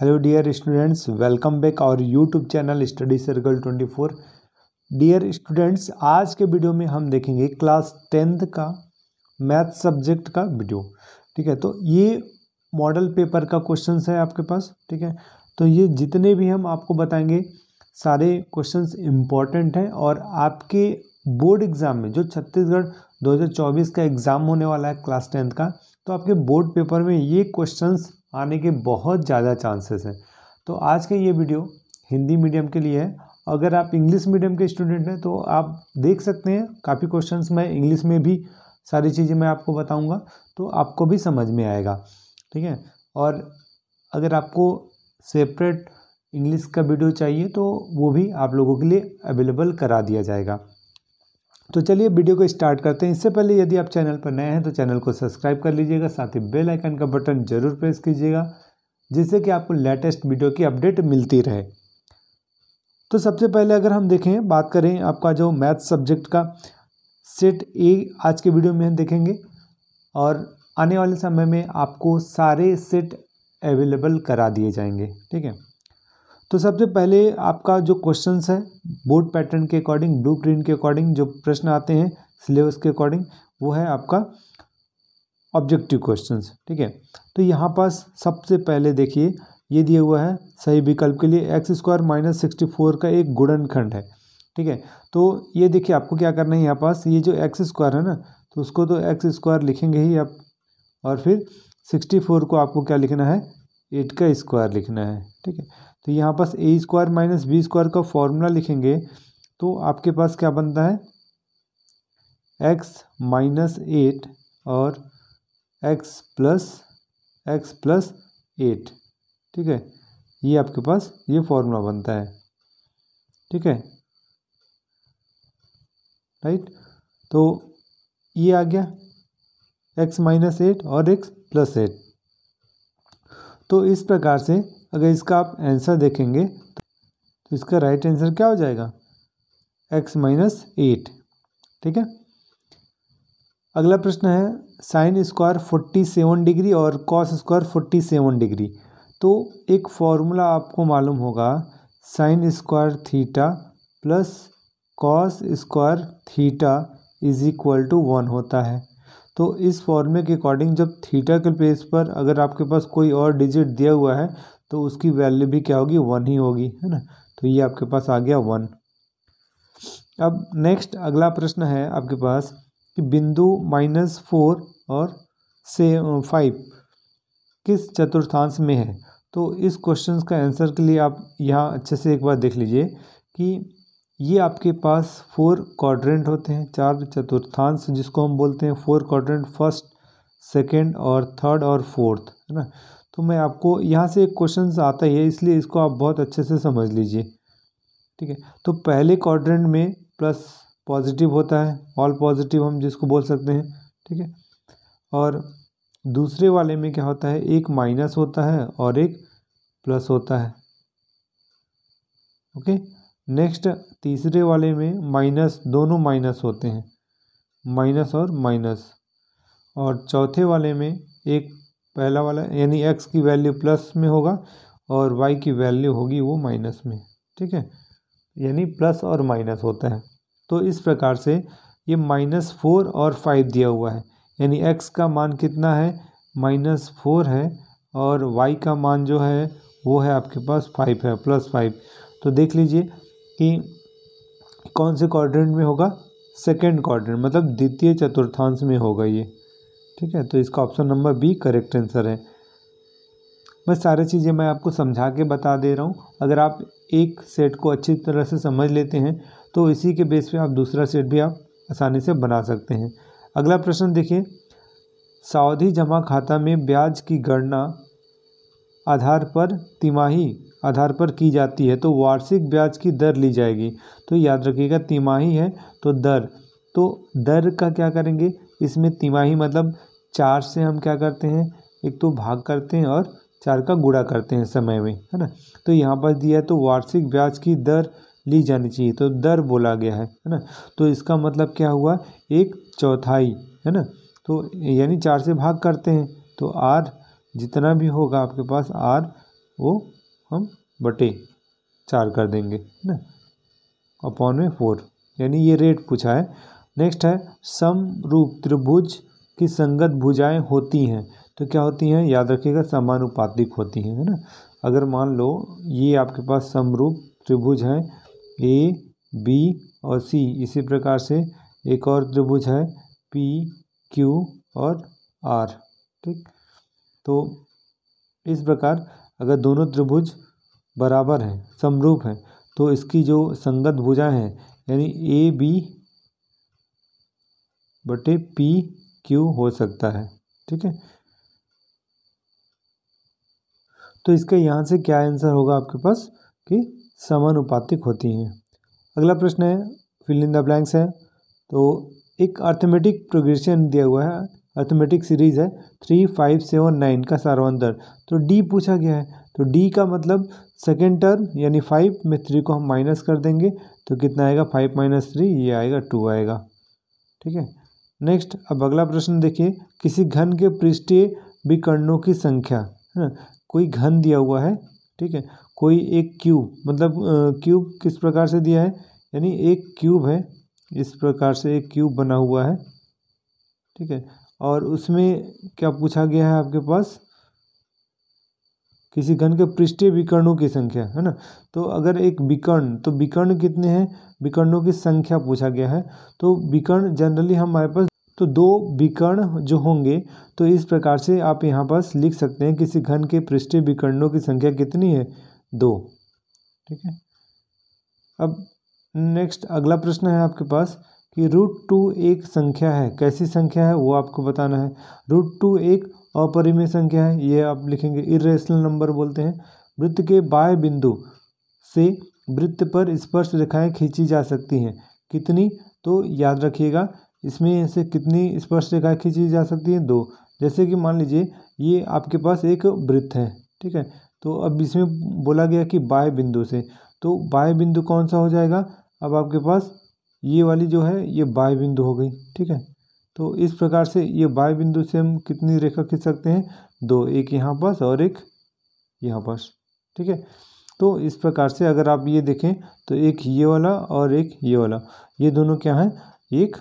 hello dear students welcome back our YouTube channel study circle 24 dear students आज के video में हम देखेंगे क्लास टेंथ का मैथ सब्जेक्ट का वीडियो ठीक है तो ये मॉडल पेपर का क्वेश्चन है आपके पास ठीक है तो ये जितने भी हम आपको बताएंगे सारे क्वेश्चन इम्पॉर्टेंट हैं और आपके बोर्ड एग्ज़ाम में जो छत्तीसगढ़ 2024 का एग्ज़ाम होने वाला है क्लास टेंथ का तो आपके बोर्ड पेपर में ये क्वेश्चंस आने के बहुत ज़्यादा चांसेस हैं तो आज का ये वीडियो हिंदी मीडियम के लिए है अगर आप इंग्लिश मीडियम के स्टूडेंट हैं तो आप देख सकते हैं काफ़ी क्वेश्चंस मैं इंग्लिश में भी सारी चीज़ें मैं आपको बताऊंगा तो आपको भी समझ में आएगा ठीक है और अगर आपको सेपरेट इंग्लिश का वीडियो चाहिए तो वो भी आप लोगों के लिए अवेलेबल करा दिया जाएगा तो चलिए वीडियो को स्टार्ट करते हैं इससे पहले यदि आप चैनल पर नए हैं तो चैनल को सब्सक्राइब कर लीजिएगा साथ ही बेल आइकन का बटन जरूर प्रेस कीजिएगा जिससे कि आपको लेटेस्ट वीडियो की अपडेट मिलती रहे तो सबसे पहले अगर हम देखें बात करें आपका जो मैथ सब्जेक्ट का सेट ए आज के वीडियो में हम देखेंगे और आने वाले समय में आपको सारे सेट अवेलेबल करा दिए जाएंगे ठीक है तो सबसे पहले आपका जो क्वेश्चंस है बोर्ड पैटर्न के अकॉर्डिंग ब्लू प्रिंट के अकॉर्डिंग जो प्रश्न आते हैं सिलेबस के अकॉर्डिंग वो है आपका ऑब्जेक्टिव क्वेश्चंस ठीक है तो यहाँ पास सबसे पहले देखिए ये दिया हुआ है सही विकल्प के लिए x square minus sixty four का एक गुणनखंड है ठीक है तो ये देखिए आपको क्या करना है यहाँ पास ये जो एक्स स्क्वायर है ना तो उसको तो एक्स स्क्वायर लिखेंगे ही आप और फिर सिक्सटी फोर को आपको क्या लिखना है एट का स्क्वायर लिखना है ठीक है तो यहाँ पास a square minus b square का फॉर्मूला लिखेंगे तो आपके पास क्या बनता है एक्स माइनस एट और x plus x plus eight ठीक है ये आपके पास ये फॉर्मूला बनता है ठीक है राइट तो ये आ गया एक्स माइनस एट और एक्स प्लस एट तो इस प्रकार से अगर इसका आप आंसर देखेंगे तो इसका राइट आंसर क्या हो जाएगा एक्स माइनस एट ठीक है अगला प्रश्न है sine square forty seven degree और cos square forty seven degree तो एक फॉर्मूला आपको मालूम होगा sine square theta plus cos square theta is equal to one होता है तो इस फॉर्मूले के अकॉर्डिंग जब थीटा के प्लेस पर अगर आपके पास कोई और डिजिट दिया हुआ है तो उसकी वैल्यू भी क्या होगी वन ही होगी है ना तो ये आपके पास आ गया वन अब नेक्स्ट अगला प्रश्न है आपके पास कि बिंदु माइनस फोर और से फाइव किस चतुर्थांश में है तो इस क्वेश्चन का आंसर के लिए आप यहाँ अच्छे से एक बार देख लीजिए कि ये आपके पास फोर क्वाड्रेंट होते हैं चार चतुर्थांश जिसको हम बोलते हैं फोर क्वाड्रेंट फर्स्ट सेकंड और थर्ड और फोर्थ है ना तो मैं आपको यहाँ से एक क्वेश्चन आता ही है इसलिए इसको आप बहुत अच्छे से समझ लीजिए ठीक है तो पहले क्वाड्रेंट में प्लस पॉजिटिव होता है ऑल पॉजिटिव हम जिसको बोल सकते हैं ठीक है और दूसरे वाले में क्या होता है एक माइनस होता है और एक प्लस होता है ओके नेक्स्ट तीसरे वाले में माइनस दोनों माइनस होते हैं माइनस और माइनस और चौथे वाले में एक पहला वाला यानी एक्स की वैल्यू प्लस में होगा और वाई की वैल्यू होगी वो माइनस में ठीक है यानी प्लस और माइनस होता है तो इस प्रकार से ये माइनस फोर और फाइव दिया हुआ है यानी एक्स का मान कितना है माइनस फोर है और वाई का मान जो है वो है आपके पास फाइव है प्लस फाइव तो देख लीजिए कि कौन से क्वाड्रेंट में होगा सेकेंड क्वाड्रेंट मतलब द्वितीय चतुर्थांश में होगा ये ठीक है तो इसका option number B correct answer है बस सारी चीज़ें मैं आपको समझा के बता दे रहा हूँ अगर आप एक सेट को अच्छी तरह से समझ लेते हैं तो इसी के बेस पे आप दूसरा सेट भी आप आसानी से बना सकते हैं अगला प्रश्न देखिए सावधि जमा खाता में ब्याज की गणना आधार पर तिमाही आधार पर की जाती है तो वार्षिक ब्याज की दर ली जाएगी तो याद रखिएगा तिमाही है तो दर तो दर का क्या करेंगे इसमें तिमाही मतलब चार से हम क्या करते हैं एक तो भाग करते हैं और चार का गुड़ा करते हैं समय में है ना तो यहाँ पर दिया है तो वार्षिक ब्याज की दर ली जानी चाहिए तो दर बोला गया है है ना तो इसका मतलब क्या हुआ एक चौथाई है ना तो यानी चार से भाग करते हैं तो आर जितना भी होगा आपके पास आर वो हम बटे चार कर देंगे है ना अपॉन में फोर यानी ये रेट पूछा है नेक्स्ट है समरूप त्रिभुज की संगत भुजाएं होती हैं तो क्या होती हैं याद रखिएगा समानुपातिक होती हैं है ना अगर मान लो ये आपके पास समरूप त्रिभुज है ए बी और सी इसी प्रकार से एक और त्रिभुज है पी क्यू और आर ठीक तो इस प्रकार अगर दोनों त्रिभुज बराबर हैं समरूप हैं तो इसकी जो संगत भुजा हैं यानी ए बी बटे पी क्यू हो सकता है ठीक है तो इसके यहाँ से क्या आंसर होगा आपके पास कि समानुपातिक होती हैं अगला प्रश्न है फिल इन द ब्लैंक्स है तो एक अर्थमेटिक प्रोग्रेशन दिया हुआ है अर्थमेटिक सीरीज है थ्री फाइव सेवन नाइन का सारवंतर तो डी पूछा गया है तो डी का मतलब सेकेंड टर्म यानी फाइव में थ्री को हम माइनस कर देंगे तो कितना आएगा फाइव माइनस थ्री ये आएगा टू आएगा ठीक है नेक्स्ट अब अगला प्रश्न देखिए किसी घन के पृष्ठीय विकर्णों की संख्या है ना कोई घन दिया हुआ है ठीक है कोई एक क्यूब मतलब क्यूब किस प्रकार से दिया है यानी एक क्यूब है इस प्रकार से एक क्यूब बना हुआ है ठीक है और उसमें क्या पूछा गया है आपके पास किसी घन के पृष्ठीय विकर्णों की संख्या है ना तो अगर एक विकर्ण तो विकर्ण कितने हैं विकर्णों की संख्या पूछा गया है तो विकर्ण जनरली हमारे पास तो दो विकर्ण जो होंगे तो इस प्रकार से आप यहाँ पास लिख सकते हैं किसी घन के पृष्ठीय विकर्णों की संख्या कितनी है दो ठीक है अब नेक्स्ट अगला प्रश्न है आपके पास कि रूट टू एक संख्या है कैसी संख्या है वो आपको बताना है रूट टू एक अपरिमेय संख्या है ये आप लिखेंगे इरेशनल नंबर बोलते हैं वृत्त के बाय बिंदु से वृत्त पर स्पर्श रेखाएं खींची जा सकती हैं कितनी तो याद रखिएगा इसमें से कितनी स्पर्श रेखा खींची जा सकती है दो जैसे कि मान लीजिए ये आपके पास एक वृत्त है ठीक है तो अब इसमें बोला गया कि बाह्य बिंदु से तो बाह्य बिंदु कौन सा हो जाएगा अब आपके पास ये वाली जो है ये बाह्य बिंदु हो गई ठीक है तो इस प्रकार से ये बाह्य बिंदु से हम कितनी रेखा खींच सकते हैं दो एक यहाँ पास और एक यहाँ पास ठीक है तो इस प्रकार से अगर आप ये देखें तो एक ये वाला और एक ये वाला ये दोनों क्या हैं एक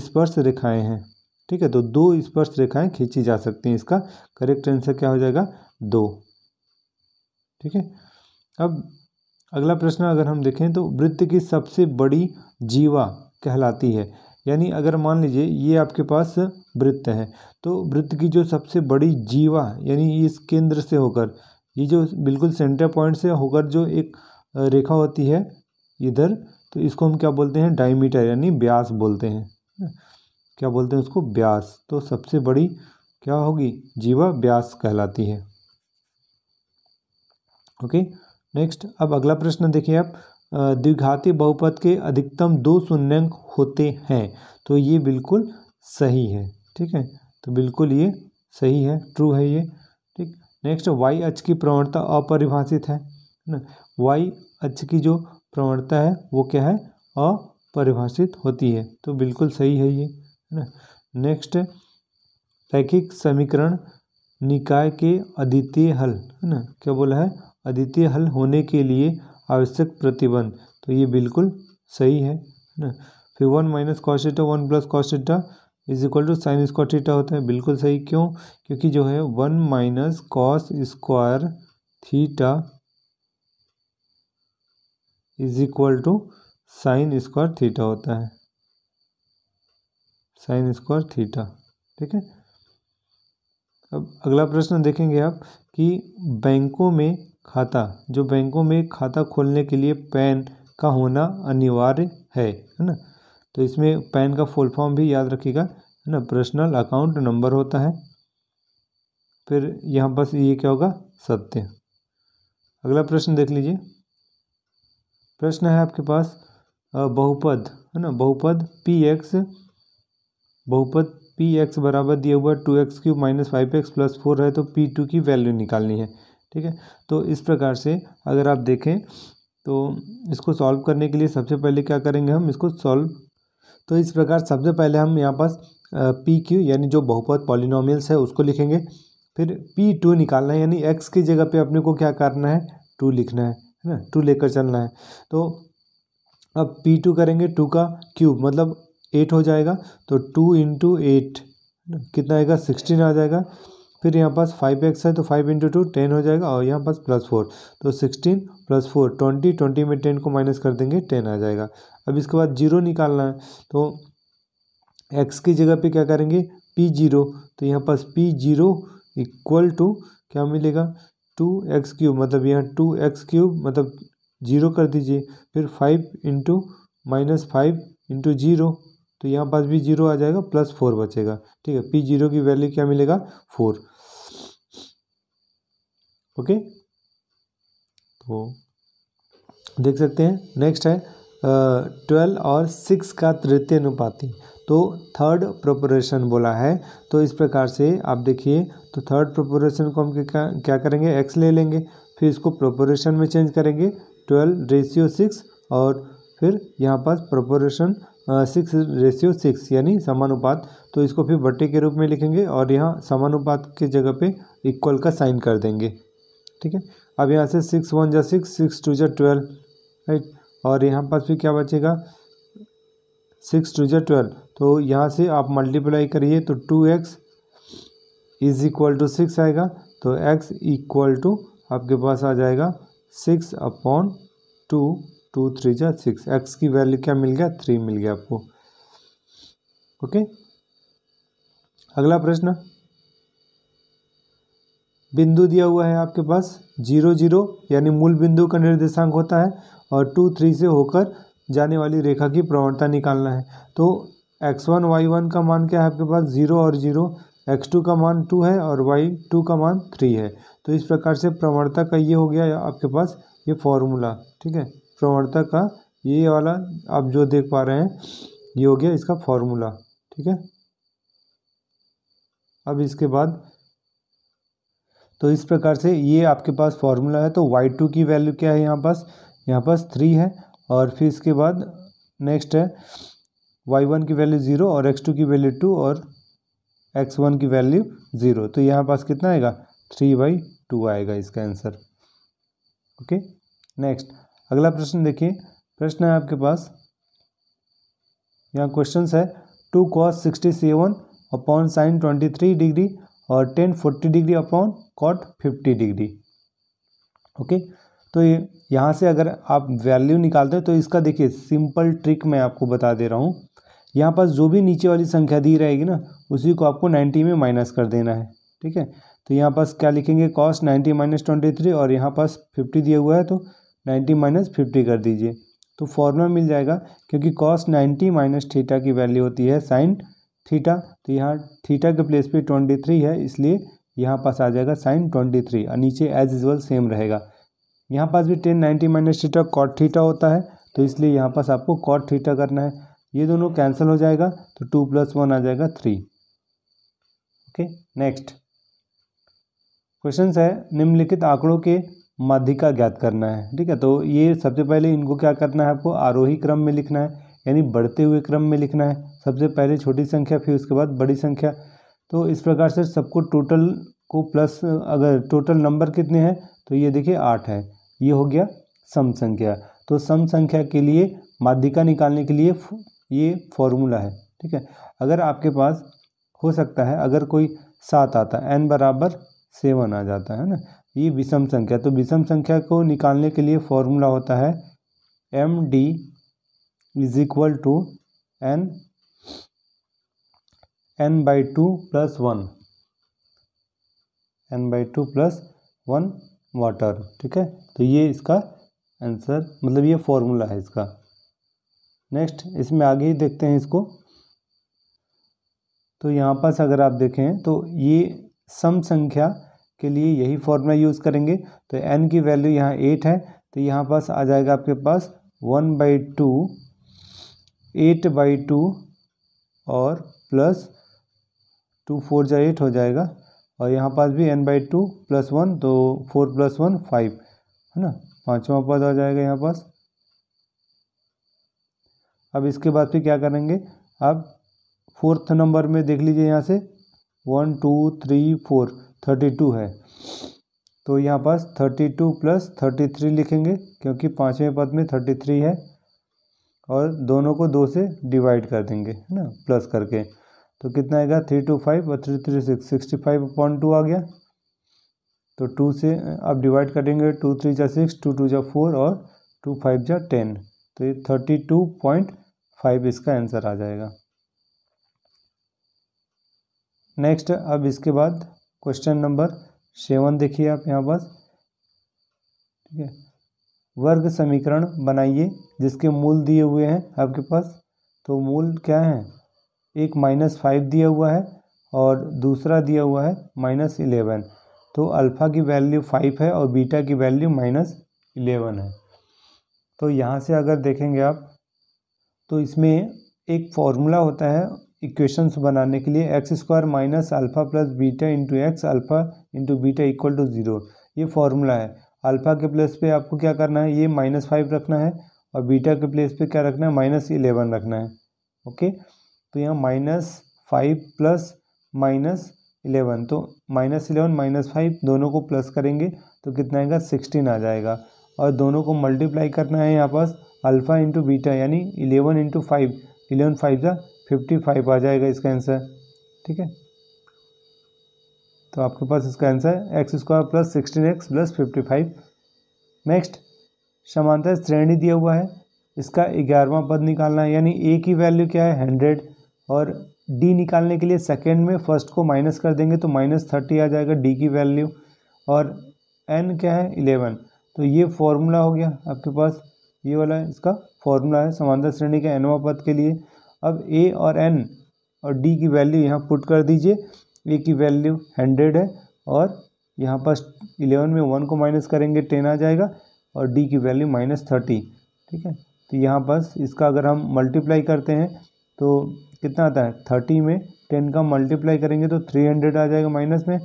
स्पर्श रेखाएं हैं ठीक है तो दो स्पर्श रेखाएं खींची जा सकती हैं इसका करेक्ट आंसर क्या हो जाएगा दो ठीक है अब अगला प्रश्न अगर हम देखें तो वृत्त की सबसे बड़ी जीवा कहलाती है यानी अगर मान लीजिए ये आपके पास वृत्त है तो वृत्त की जो सबसे बड़ी जीवा यानी इस केंद्र से होकर ये जो बिल्कुल सेंटर पॉइंट से होकर जो एक रेखा होती है इधर तो इसको हम क्या बोलते हैं डायमीटर यानी ब्यास बोलते हैं क्या बोलते हैं उसको ब्यास तो सबसे बड़ी क्या होगी जीवा ब्यास कहलाती है ओके नेक्स्ट अब अगला प्रश्न देखिए आप द्विघाती बहुपद के अधिकतम दो शून्यंक होते हैं तो ये बिल्कुल सही है ठीक है तो बिल्कुल ये सही है ट्रू है ये ठीक नेक्स्ट वाई अच की प्रवणता अपरिभाषित है ना वाई अच की जो प्रवणता है वो क्या है परिभाषित होती है तो बिल्कुल सही है ये है ना नेक्स्ट रैखिक समीकरण निकाय के अद्वितीय हल है ना क्या बोला है अद्वितीय हल होने के लिए आवश्यक प्रतिबंध तो ये बिल्कुल सही है ना फिर one minus cos theta one plus cos theta is equal to sine square theta होता है बिल्कुल सही क्यों क्योंकि जो है one minus cos square theta is equal to sine square theta होता है साइन स्क्वायर थीटा ठीक है अब अगला प्रश्न देखेंगे आप कि बैंकों में खाता जो बैंकों में खाता खोलने के लिए पैन का होना अनिवार्य है है ना तो इसमें पैन का फुल फॉर्म भी याद रखिएगा है ना पर्सनल अकाउंट नंबर होता है फिर यहाँ बस ये क्या होगा सत्य अगला प्रश्न देख लीजिए प्रश्न है आपके पास बहुपद है ना बहुपद पी एक्स बहुपद पी एक्स बराबर दिया हुआ two x cube minus five x plus four है तो पी टू की वैल्यू निकालनी है ठीक है तो इस प्रकार से अगर आप देखें तो इसको सॉल्व करने के लिए सबसे पहले क्या करेंगे हम इसको सॉल्व तो इस प्रकार सबसे पहले हम यहाँ पास पी क्यू यानी जो बहुपद पॉलिनोमियल्स है उसको लिखेंगे फिर पी टू निकालना है यानी एक्स की जगह पे अपने को क्या करना है टू लिखना है है ना टू लेकर चलना है तो अब पी टू करेंगे टू का क्यूब मतलब एट हो जाएगा तो टू इंटू एट कितना आएगा सिक्सटीन आ जाएगा फिर यहाँ पास फाइव एक्स है तो फाइव इंटू टू टेन हो जाएगा और यहाँ पास प्लस फोर तो sixteen plus four twenty twenty में टेन को माइनस कर देंगे टेन आ जाएगा अब इसके बाद जीरो निकालना है तो एक्स की जगह पे क्या करेंगे पी जीरो तो यहाँ पास पी जीरो इक्वल टू क्या मिलेगा टू एक्स क्यूब मतलब यहाँ टू एक्स क्यूब मतलब जीरो कर दीजिए फिर five into minus five into zero तो यहाँ पास भी जीरो आ जाएगा प्लस फोर बचेगा ठीक है पी जीरो की वैल्यू क्या मिलेगा फोर ओके तो देख सकते हैं नेक्स्ट है ट्वेल्व और सिक्स का तृतीय अनुपाती तो थर्ड प्रोपोरेशन बोला है तो इस प्रकार से आप देखिए तो थर्ड प्रोपोरेशन को हम क्या क्या करेंगे एक्स ले लेंगे फिर इसको प्रोपोरेशन में चेंज करेंगे ट्वेल्व रेशियो सिक्स और फिर यहाँ पास प्रोपोरेशन सिक्स रेशियो सिक्स यानी समानुपात तो इसको फिर बट्टे के रूप में लिखेंगे और यहाँ समानुपात के जगह पे इक्वल का साइन कर देंगे ठीक है अब यहाँ से सिक्स वन जा सिक्स सिक्स टू जा ट्वेल्व राइट और यहाँ पास भी क्या बचेगा सिक्स टू जा ट्वेल्व तो यहाँ से आप मल्टीप्लाई करिए तो two x is equal to six आएगा तो एक्स इक्वल टू आपके पास आ जाएगा six upon two two three जा सिक्स एक्स की वैल्यू क्या मिल गया थ्री मिल गया आपको ओके अगला प्रश्न बिंदु दिया हुआ है आपके पास जीरो जीरो यानी मूल बिंदु का निर्देशांक होता है और टू थ्री से होकर जाने वाली रेखा की प्रवणता निकालना है तो एक्स वन वाई वन का मान क्या है आपके पास जीरो और जीरो एक्स टू का मान टू है और वाई टू का मान थ्री है तो इस प्रकार से प्रवणता का ये हो गया आपके पास ये फॉर्मूला ठीक है प्रवणता का ये वाला आप जो देख पा रहे हैं ये हो गया इसका फॉर्मूला ठीक है अब इसके बाद तो इस प्रकार से ये आपके पास फॉर्मूला है तो वाई टू की वैल्यू क्या है यहाँ पास यहाँ पास थ्री है और फिर इसके बाद नेक्स्ट है वाई वन की वैल्यू ज़ीरो और एक्स टू की वैल्यू टू और एक्स वन की वैल्यू ज़ीरो तो यहाँ पास कितना आएगा थ्री बाई टू आएगा इसका आंसर ओके नेक्स्ट अगला प्रश्न देखिए प्रश्न है आपके पास यहाँ क्वेश्चन है two cos sixty seven upon sine twenty three degree और tan forty degree upon cot fifty degree okay तो ये यहाँ से अगर आप वैल्यू निकालते हैं तो इसका देखिए सिंपल ट्रिक मैं आपको बता दे रहा हूँ यहाँ पास जो भी नीचे वाली संख्या दी रहेगी ना उसी को आपको नाइन्टी में माइनस कर देना है ठीक है तो यहाँ पास क्या लिखेंगे cos ninety minus twenty three और यहाँ पास फिफ्टी दिया हुआ है तो नाइन्टी माइनस फिफ्टी कर दीजिए तो फॉर्मूला मिल जाएगा क्योंकि कॉस्ट नाइन्टी माइनस थीटा की वैल्यू होती है साइन थीटा तो यहाँ थीटा के प्लेस पे ट्वेंटी थ्री है इसलिए यहाँ पास आ जाएगा साइन ट्वेंटी थ्री और नीचे एज यूजल सेम रहेगा यहाँ पास भी tan ninety minus theta cot theta होता है तो इसलिए यहाँ पास आपको कॉट थीटा करना है ये दोनों कैंसिल हो जाएगा तो टू प्लस वन आ जाएगा थ्री ओके नेक्स्ट क्वेश्चन है निम्नलिखित आंकड़ों के माध्यिका ज्ञात करना है ठीक है तो ये सबसे पहले इनको क्या करना है आपको आरोही क्रम में लिखना है यानी बढ़ते हुए क्रम में लिखना है सबसे पहले छोटी संख्या फिर उसके बाद बड़ी संख्या तो इस प्रकार से सबको टोटल को प्लस अगर टोटल नंबर कितने हैं तो ये देखिए आठ है ये हो गया सम संख्या तो सम संख्या के लिए माध्यिका निकालने के लिए ये फॉर्मूला है ठीक है अगर आपके पास हो सकता है अगर कोई सात आता एन बराबर सेवन आ जाता है ना ये विषम संख्या तो विषम संख्या को निकालने के लिए फॉर्मूला होता है m d is equal to n n by two plus one n by two plus one वाटर ठीक है तो ये इसका आंसर मतलब ये फॉर्मूला है इसका नेक्स्ट इसमें आगे ही देखते हैं इसको तो यहाँ पास अगर आप देखें तो ये सम संख्या के लिए यही फॉर्मूला यूज़ करेंगे तो एन की वैल्यू यहाँ एट है तो यहाँ पास आ जाएगा आपके पास one by two eight by two और प्लस टू फोर जो एट हो जाएगा और यहाँ पास भी n by two plus one तो फोर प्लस वन फाइव है ना पाँचवा पद आ जाएगा यहाँ पास अब इसके बाद फिर क्या करेंगे आप फोर्थ नंबर में देख लीजिए यहाँ से one two three four thirty two है तो यहाँ पास thirty two plus thirty three लिखेंगे क्योंकि पाँचवें पद में थर्टी थ्री है और दोनों को दो से डिवाइड कर देंगे है ना प्लस करके तो कितना आएगा थ्री टू फाइव और three three six sixty five point two आ गया तो टू से आप डिवाइड करेंगे टू थ्री जा सिक्स टू टू जा फोर और टू फाइव जा टेन तो ये थर्टी टू पॉइंट फाइव इसका आंसर आ जाएगा नेक्स्ट अब इसके बाद क्वेश्चन नंबर सेवन देखिए आप यहाँ पास ठीक है वर्ग समीकरण बनाइए जिसके मूल दिए हुए हैं आपके पास तो मूल क्या है एक माइनस फाइव दिया हुआ है और दूसरा दिया हुआ है माइनस इलेवन तो अल्फ़ा की वैल्यू फाइव है और बीटा की वैल्यू माइनस इलेवन है तो यहाँ से अगर देखेंगे आप तो इसमें एक फॉर्मूला होता है इक्वेशंस बनाने के लिए x square minus alpha plus beta into x alpha into beta equal to zero ये फॉर्मूला है अल्फ़ा के प्लेस पे आपको क्या करना है ये माइनस फाइव रखना है और बीटा के प्लेस पे क्या रखना है माइनस इलेवन रखना है ओके तो यहाँ minus five plus minus eleven तो माइनस इलेवन माइनस फाइव दोनों को प्लस करेंगे तो कितना आएगा सिक्सटीन आ जाएगा और दोनों को मल्टीप्लाई करना है यहाँ पास अल्फ़ा इंटू बीटा यानी eleven into five eleven five ज़ा फिफ्टी फाइव आ जाएगा इसका आंसर ठीक है तो आपके पास इसका answer x square plus sixteen x plus fifty five next समांतर श्रेणी दिया हुआ है इसका ग्यारहवा पद निकालना है यानी ए की वैल्यू क्या है हंड्रेड और डी निकालने के लिए सेकेंड में फर्स्ट को माइनस कर देंगे तो माइनस थर्टी आ जाएगा डी की वैल्यू और एन क्या है इलेवन तो ये फॉर्मूला हो गया आपके पास ये वाला इसका फॉर्मूला है समांतर श्रेणी के एनवा पद के लिए अब ए और एन और डी की वैल्यू यहाँ पुट कर दीजिए ए की वैल्यू हंड्रेड है और यहाँ पास इलेवन में वन को माइनस करेंगे टेन आ जाएगा और डी की वैल्यू माइनस थर्टी ठीक है तो यहाँ पास इसका अगर हम मल्टीप्लाई करते हैं तो कितना आता है थर्टी में टेन का मल्टीप्लाई करेंगे तो थ्री हंड्रेड आ जाएगा माइनस में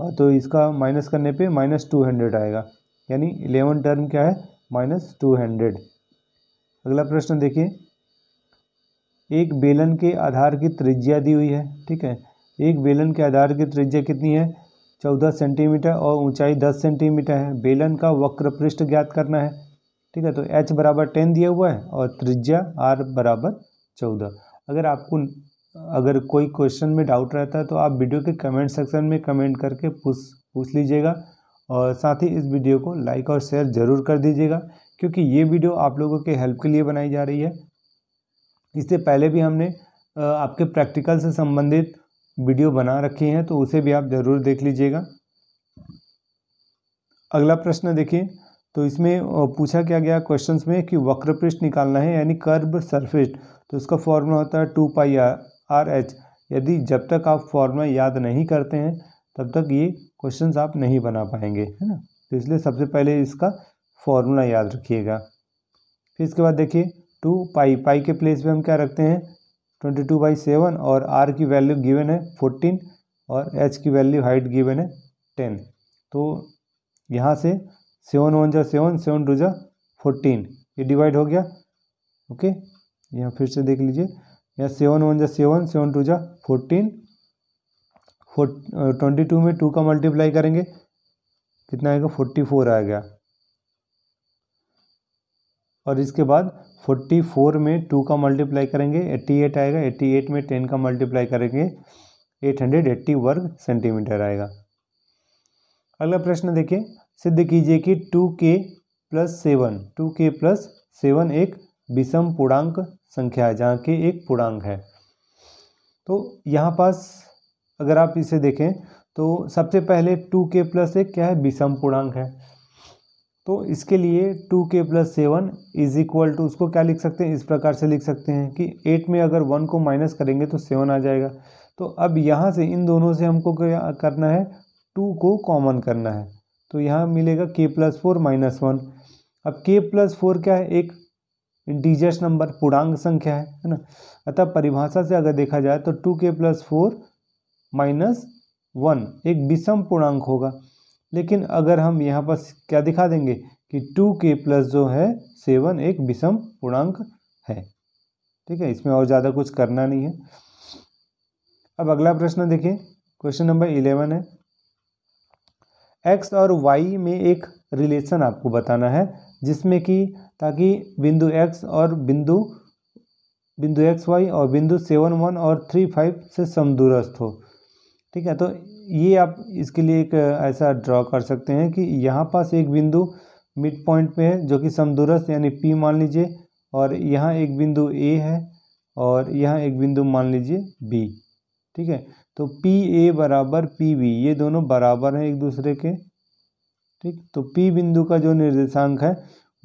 और तो इसका माइनस करने पे माइनस टू हंड्रेड आएगा यानी इलेवन टर्म क्या है माइनस टू हंड्रेड अगला प्रश्न देखिए एक बेलन के आधार की त्रिज्या दी हुई है ठीक है एक बेलन के आधार की त्रिज्या कितनी है चौदह सेंटीमीटर और ऊंचाई दस सेंटीमीटर है बेलन का वक्र पृष्ठ ज्ञात करना है ठीक है तो एच बराबर टेन दिया हुआ है और त्रिज्या आर बराबर चौदह अगर आपको अगर कोई क्वेश्चन में डाउट रहता है तो आप वीडियो के कमेंट सेक्शन में कमेंट करके पूछ पूछ लीजिएगा और साथ ही इस वीडियो को लाइक और शेयर ज़रूर कर दीजिएगा क्योंकि ये वीडियो आप लोगों के हेल्प के लिए बनाई जा रही है इससे पहले भी हमने आपके प्रैक्टिकल से संबंधित वीडियो बना रखी हैं तो उसे भी आप ज़रूर देख लीजिएगा अगला प्रश्न देखिए तो इसमें पूछा क्या गया क्वेश्चंस में कि वक्र पृष्ठ निकालना है यानी कर्ब सरफेस तो इसका फॉर्मूला होता है टू पाई आर एच यदि जब तक आप फॉर्मूला याद नहीं करते हैं तब तक ये क्वेश्चन आप नहीं बना पाएंगे है ना तो इसलिए सबसे पहले इसका फॉर्मूला याद रखिएगा फिर इसके बाद देखिए टू पाई पाई के प्लेस पे हम क्या रखते हैं ट्वेंटी टू बाई सेवन और आर की वैल्यू गिवन है फोर्टीन और एच की वैल्यू हाइट गिवन है टेन तो यहाँ से सेवन वन जा सेवन सेवन टू जा फोर्टीन ये डिवाइड हो गया ओके यहाँ फिर से देख लीजिए यहाँ सेवन वन जा सेवन सेवन टू जा फोर्टीन फोर ट्वेंटी टू में टू का मल्टीप्लाई करेंगे कितना आएगा फोर्टी फोर आएगा और इसके बाद 44 में 2 का मल्टीप्लाई करेंगे 88 आएगा 88 में 10 का मल्टीप्लाई करेंगे 880 वर्ग सेंटीमीटर आएगा अगला प्रश्न देखिए सिद्ध कीजिए कि 2k plus seven two k plus seven एक विषम पूर्णांक संख्या है जहाँ के एक पूर्णांक है तो यहाँ पास अगर आप इसे देखें तो सबसे पहले टू के प्लस एक क्या है विषम पूर्णांक है तो इसके लिए two k plus seven is equal to उसको क्या लिख सकते हैं इस प्रकार से लिख सकते हैं कि एट में अगर वन को माइनस करेंगे तो सेवन आ जाएगा तो अब यहाँ से इन दोनों से हमको क्या करना है टू को कॉमन करना है तो यहाँ मिलेगा के प्लस फोर माइनस वन अब के प्लस फोर क्या है एक इंटीजर्स नंबर पूर्णांक संख्या है है ना अतः परिभाषा से अगर देखा जाए तो to k plus four minus one एक विषम पूर्णांक होगा लेकिन अगर हम यहाँ पर क्या दिखा देंगे कि टू के प्लस जो है सेवन एक विषम पूर्णांक है ठीक है इसमें और ज़्यादा कुछ करना नहीं है अब अगला प्रश्न देखिए क्वेश्चन नंबर इलेवन है एक्स और वाई में एक रिलेशन आपको बताना है जिसमें कि ताकि बिंदु एक्स और बिंदु बिंदु एक्स वाई और बिंदु सेवन वन और थ्री फाइव से समदूरस्थ हो ठीक है तो ये आप इसके लिए एक ऐसा ड्रॉ कर सकते हैं कि यहाँ पास एक बिंदु मिड पॉइंट पे है जो कि समदूरस्थ यानी पी मान लीजिए और यहाँ एक बिंदु ए है और यहाँ एक बिंदु मान लीजिए बी ठीक है तो पी ए बराबर पी बी ये दोनों बराबर हैं एक दूसरे के ठीक तो पी बिंदु का जो निर्देशांक है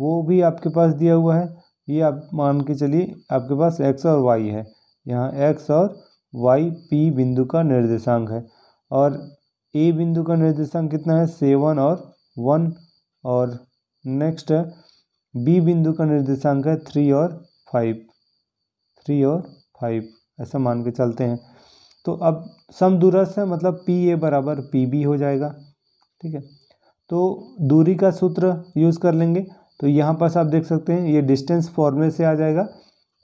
वो भी आपके पास दिया हुआ है ये आप मान के चलिए आपके पास एक्स और वाई है यहाँ एक्स और वाई पी बिंदु का निर्देशांक है और ए e बिंदु का निर्देशांक कितना है सेवन और वन और नेक्स्ट बी बिंदु का निर्देशांक है थ्री और फाइव थ्री और फाइव ऐसा मान के चलते हैं तो अब समदूरस्थ है मतलब पी ए बराबर पी बी हो जाएगा ठीक है तो दूरी का सूत्र यूज़ कर लेंगे तो यहाँ पास आप देख सकते हैं ये डिस्टेंस फॉर्मूले से आ जाएगा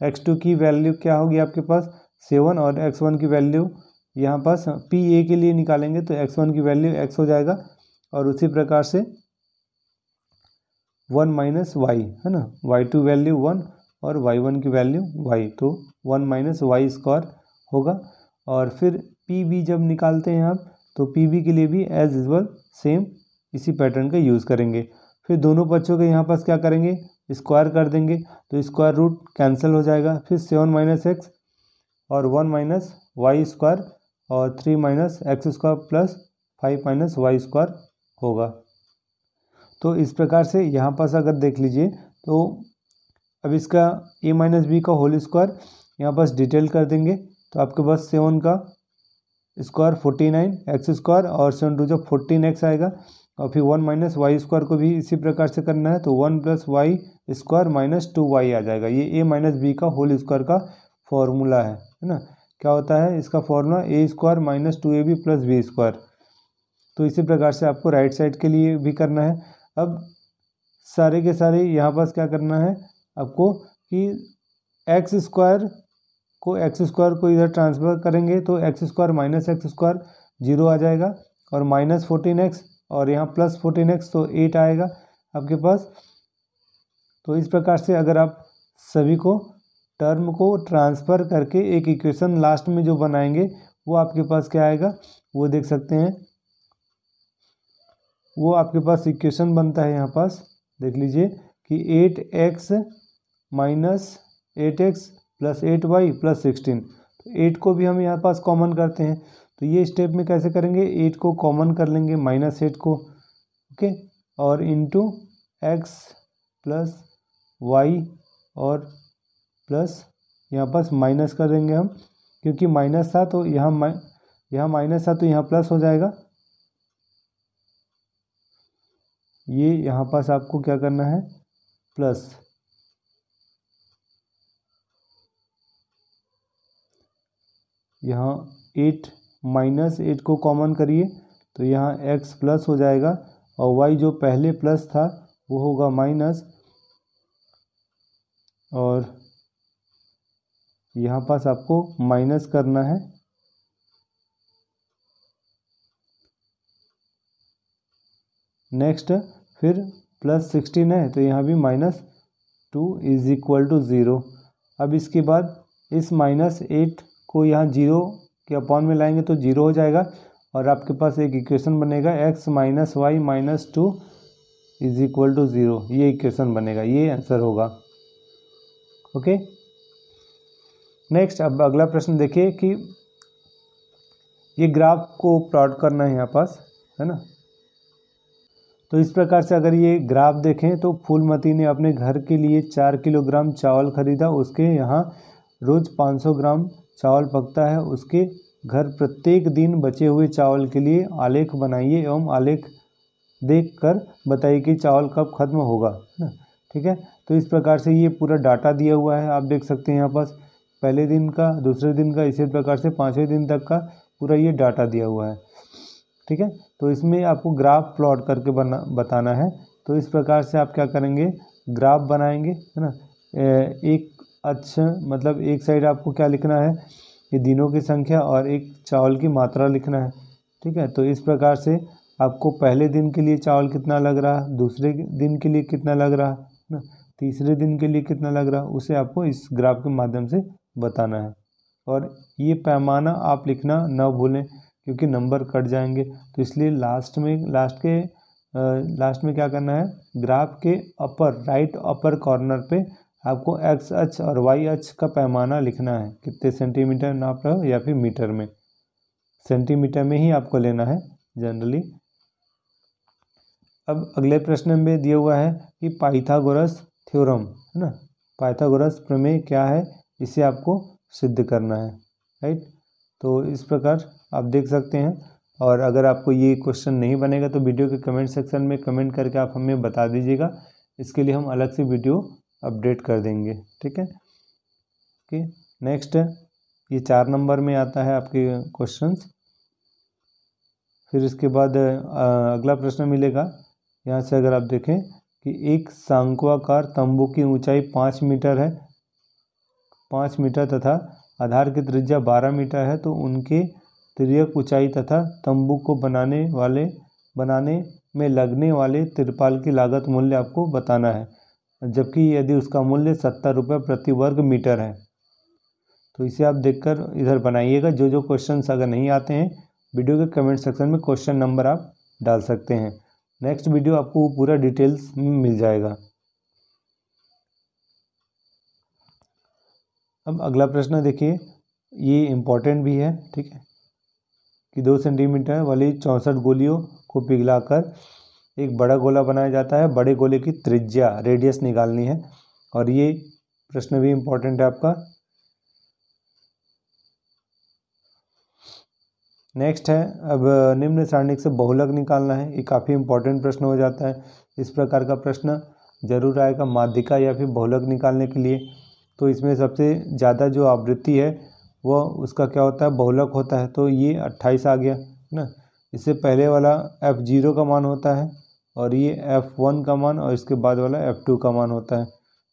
एक्स टू की वैल्यू क्या होगी आपके पास सेवन और एक्स वन की वैल्यू यहाँ पास पी ए के लिए निकालेंगे तो एक्स वन की वैल्यू एक्स हो जाएगा और उसी प्रकार से वन माइनस वाई है ना वाई टू वैल्यू वन और वाई वन की वैल्यू वाई तो वन माइनस वाई स्क्वायर होगा और फिर पी बी जब निकालते हैं आप तो पी बी के लिए भी एज इजल सेम इसी पैटर्न का यूज़ करेंगे फिर दोनों बच्चों के यहाँ पास क्या करेंगे स्क्वायर कर देंगे तो स्क्वायर रूट कैंसिल हो जाएगा फिर सेवन माइनस एक्स और वन माइनस वाई स्क्वायर और three minus x square plus five minus y square होगा तो इस प्रकार से यहाँ पास अगर देख लीजिए तो अब इसका ए माइनस बी का होल स्क्वायर यहाँ पास डिटेल कर देंगे तो आपके पास सेवन का square forty nine x square और सेवन टू जो फोर्टीन एक्स आएगा और फिर वन माइनस वाई स्क्वायर को भी इसी प्रकार से करना है तो one plus y square minus two y आ जाएगा ये ए माइनस बी का होल स्क्वायर का फॉर्मूला है है ना क्या होता है इसका फॉर्मूला a square minus two a b plus b square तो इसी प्रकार से आपको राइट साइड के लिए भी करना है अब सारे के सारे यहाँ पास क्या करना है आपको कि एक्स स्क्वायर को एक्स स्क्वायर को इधर ट्रांसफ़र करेंगे तो x square minus x square zero आ जाएगा और माइनस फोर्टीन एक्स और यहाँ प्लस फोर्टीन एक्स तो एट आएगा आपके पास तो इस प्रकार से अगर आप सभी को टर्म को ट्रांसफ़र करके एक इक्वेशन लास्ट में जो बनाएंगे वो आपके पास क्या आएगा वो देख सकते हैं वो आपके पास इक्वेशन बनता है यहाँ पास देख लीजिए कि eight x minus eight x plus eight y plus sixteen तो एट को भी हम यहाँ पास कॉमन करते हैं तो ये स्टेप में कैसे करेंगे एट को कॉमन कर लेंगे माइनस एट को ओके और इंटू एक्स प्लस वाई और प्लस यहाँ पास माइनस कर देंगे हम क्योंकि माइनस था तो यहाँ माइ यहाँ माइनस था तो यहाँ प्लस हो जाएगा ये यहाँ पास आपको क्या करना है प्लस यहाँ एट माइनस एट को कॉमन करिए तो यहाँ एक्स प्लस हो जाएगा और वाई जो पहले प्लस था वो होगा माइनस और यहाँ पास आपको माइनस करना है नेक्स्ट फिर प्लस सिक्सटीन है तो यहाँ भी minus two is equal to zero अब इसके बाद इस माइनस एट को यहाँ जीरो के अपॉन में लाएंगे तो जीरो हो जाएगा और आपके पास एक इक्वेशन बनेगा x minus y minus two is equal to zero ये इक्वेशन बनेगा ये आंसर होगा ओके नेक्स्ट अब अगला प्रश्न देखिए कि ये ग्राफ को प्लॉट करना है यहाँ पास है ना तो इस प्रकार से अगर ये ग्राफ देखें तो फूलमती ने अपने घर के लिए चार किलोग्राम चावल खरीदा उसके यहाँ रोज़ पाँच सौ ग्राम चावल पकता है उसके घर प्रत्येक दिन बचे हुए चावल के लिए आलेख बनाइए एवं आलेख देख कर बताइए कि चावल कब खत्म होगा है ना ठीक है तो इस प्रकार से ये पूरा डाटा दिया हुआ है आप देख सकते हैं यहाँ पास पहले दिन का दूसरे दिन का इसी प्रकार से पाँचवें दिन तक का पूरा ये डाटा दिया हुआ है ठीक है तो इसमें आपको ग्राफ प्लॉट करके बना बताना है तो इस प्रकार से आप क्या करेंगे ग्राफ बनाएंगे है ना एक अच्छा मतलब एक साइड आपको क्या लिखना है ये दिनों की संख्या और एक चावल की मात्रा लिखना है ठीक है तो इस प्रकार से आपको पहले दिन के लिए चावल कितना लग रहा है दूसरे दिन के लिए कितना लग रहा है ना तीसरे दिन के लिए कितना लग रहा उसे आपको इस ग्राफ के माध्यम से बताना है और ये पैमाना आप लिखना ना भूलें क्योंकि नंबर कट जाएंगे तो इसलिए लास्ट में लास्ट के लास्ट में क्या करना है ग्राफ के अपर राइट अपर कॉर्नर पे आपको एक्स अच और वाई अच का पैमाना लिखना है कितने सेंटीमीटर नाप रहे हो या फिर मीटर में सेंटीमीटर में ही आपको लेना है जनरली अब अगले प्रश्न में दिया हुआ है कि पाइथागोरस थ्योरम है ना पाइथागोरस प्रमेय क्या है इसे आपको सिद्ध करना है राइट तो इस प्रकार आप देख सकते हैं और अगर आपको ये क्वेश्चन नहीं बनेगा तो वीडियो के कमेंट सेक्शन में कमेंट करके आप हमें बता दीजिएगा इसके लिए हम अलग से वीडियो अपडेट कर देंगे ठीक है ओके नेक्स्ट ये चार नंबर में आता है आपके क्वेश्चंस फिर इसके बाद अगला प्रश्न मिलेगा यहाँ से अगर आप देखें कि एक सांकवाकार तंबू की ऊंचाई पाँच मीटर है पाँच मीटर तथा आधार की त्रिज्या बारह मीटर है तो उनके त्रियक ऊंचाई तथा तंबू को बनाने वाले बनाने में लगने वाले तिरपाल की लागत मूल्य आपको बताना है जबकि यदि उसका मूल्य सत्तर रुपये प्रति वर्ग मीटर है तो इसे आप देखकर इधर बनाइएगा जो जो क्वेश्चन अगर नहीं आते हैं वीडियो के कमेंट सेक्शन में क्वेश्चन नंबर आप डाल सकते हैं नेक्स्ट वीडियो आपको पूरा डिटेल्स मिल जाएगा अब अगला प्रश्न देखिए ये इम्पोर्टेंट भी है ठीक है कि दो सेंटीमीटर वाली चौंसठ गोलियों को पिघलाकर एक बड़ा गोला बनाया जाता है बड़े गोले की त्रिज्या रेडियस निकालनी है और ये प्रश्न भी इम्पोर्टेंट है आपका नेक्स्ट है अब निम्न सारणिक से बहुलक निकालना है ये काफ़ी इम्पोर्टेंट प्रश्न हो जाता है इस प्रकार का प्रश्न जरूर आएगा माध्यिका या फिर बहुलक निकालने के लिए तो इसमें सबसे ज़्यादा जो आवृत्ति है वह उसका क्या होता है बहुलक होता है तो ये अट्ठाईस आ गया है ना इससे पहले वाला एफ़ जीरो का मान होता है और ये एफ़ वन का मान और इसके बाद वाला एफ़ टू का मान होता है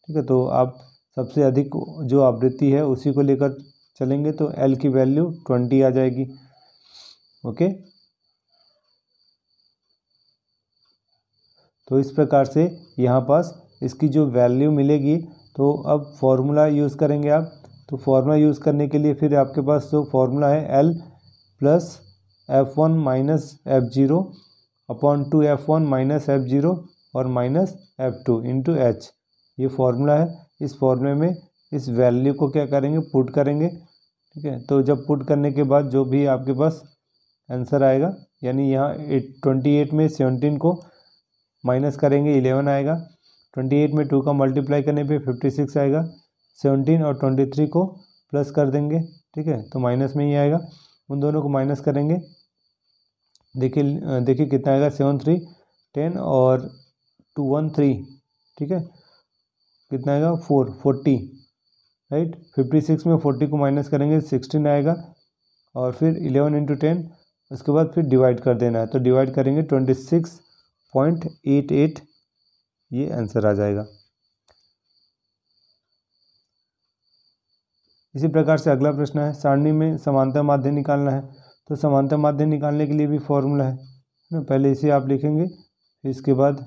ठीक है तो आप सबसे अधिक जो आवृत्ति है उसी को लेकर चलेंगे तो एल की वैल्यू ट्वेंटी आ जाएगी ओके तो इस प्रकार से यहाँ पास इसकी जो वैल्यू मिलेगी तो अब फार्मूला यूज़ करेंगे आप तो फार्मूला यूज़ करने के लिए फिर आपके पास जो फार्मूला है L plus F one minus F zero upon two F one minus F zero और minus F two into H ये फार्मूला है इस फॉर्मूले में इस वैल्यू को क्या करेंगे पुट करेंगे ठीक है तो जब पुट करने के बाद जो भी आपके पास आंसर आएगा यानी यहाँ एट ट्वेंटी एट में सेवनटीन को माइनस करेंगे इलेवन आएगा ट्वेंटी एट में टू का मल्टीप्लाई करने पे फिफ्टी सिक्स आएगा सेवनटीन और ट्वेंटी थ्री को प्लस कर देंगे ठीक है तो माइनस में ही आएगा उन दोनों को माइनस करेंगे देखिए देखिए कितना आएगा सेवन थ्री टेन और टू वन थ्री ठीक है कितना आएगा four forty right fifty six में फोर्टी को माइनस करेंगे सिक्सटीन आएगा और फिर इलेवन इंटू टेन उसके बाद फिर डिवाइड कर देना है तो डिवाइड करेंगे twenty six point eight eight ये आंसर आ जाएगा इसी प्रकार से अगला प्रश्न है सारणी में समानता माध्य निकालना है तो समानता माध्य निकालने के लिए भी फॉर्मूला है ना पहले इसे आप लिखेंगे इसके बाद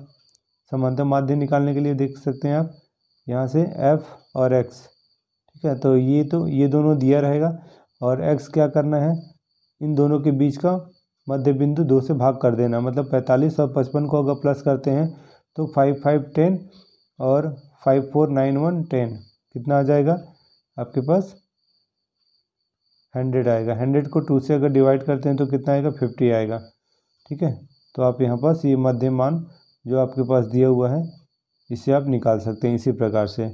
समानता माध्य निकालने के लिए देख सकते हैं आप यहाँ से एफ और एक्स ठीक है तो ये तो ये दोनों दिया रहेगा और एक्स क्या करना है इन दोनों के बीच का मध्य बिंदु दो से भाग कर देना मतलब पैंतालीस और पचपन को अगर प्लस करते हैं तो फाइव फाइव टेन और five four nine one ten कितना आ जाएगा आपके पास हंड्रेड आएगा हंड्रेड को टू से अगर डिवाइड करते हैं तो कितना आएगा फिफ्टी आएगा ठीक है तो आप यहाँ पास ये मध्य मान जो आपके पास दिया हुआ है इसे आप निकाल सकते हैं इसी प्रकार से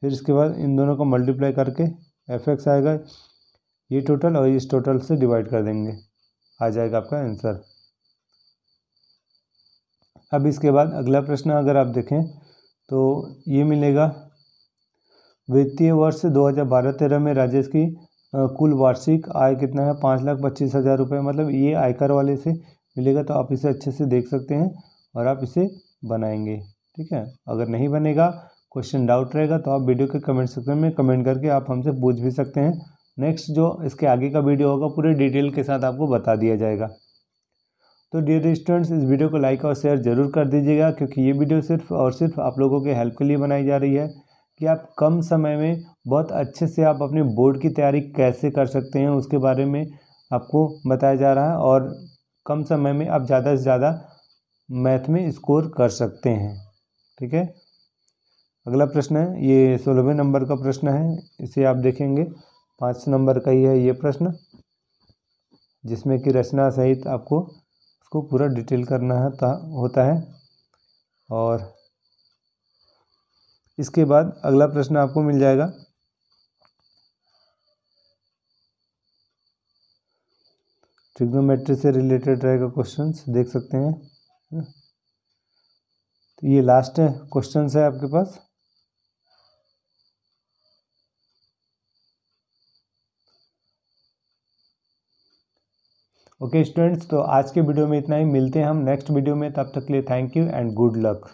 फिर इसके बाद इन दोनों को मल्टीप्लाई करके एफ एक्स आएगा ये टोटल और इस टोटल से डिवाइड कर देंगे आ जाएगा आपका आंसर अब इसके बाद अगला प्रश्न अगर आप देखें तो ये मिलेगा वित्तीय वर्ष 2012-13 में राजेश की कुल वार्षिक आय कितना है पाँच लाख पच्चीस हज़ार रुपये मतलब ये आयकर वाले से मिलेगा तो आप इसे अच्छे से देख सकते हैं और आप इसे बनाएंगे ठीक है अगर नहीं बनेगा क्वेश्चन डाउट रहेगा तो आप वीडियो के कमेंट सेक्शन में कमेंट करके आप हमसे पूछ भी सकते हैं नेक्स्ट जो इसके आगे का वीडियो होगा पूरे डिटेल के साथ आपको बता दिया जाएगा तो डियर स्टूडेंट्स इस वीडियो को लाइक और शेयर जरूर कर दीजिएगा क्योंकि ये वीडियो सिर्फ और सिर्फ आप लोगों के हेल्प के लिए बनाई जा रही है कि आप कम समय में बहुत अच्छे से आप अपने बोर्ड की तैयारी कैसे कर सकते हैं उसके बारे में आपको बताया जा रहा है और कम समय में आप ज़्यादा से ज़्यादा मैथ में स्कोर कर सकते हैं ठीक है अगला प्रश्न है ये सोलहवें नंबर का प्रश्न है इसे आप देखेंगे पाँच नंबर का ही है ये प्रश्न जिसमें कि रचना सहित आपको इसको पूरा डिटेल करना है होता है और इसके बाद अगला प्रश्न आपको मिल जाएगा ट्रिग्नोमेट्री से रिलेटेड रहेगा क्वेश्चंस देख सकते हैं तो ये लास्ट क्वेश्चंस है आपके पास ओके स्टूडेंट्स तो आज के वीडियो में इतना ही मिलते हैं हम नेक्स्ट वीडियो में तब तक के लिए thank you and good luck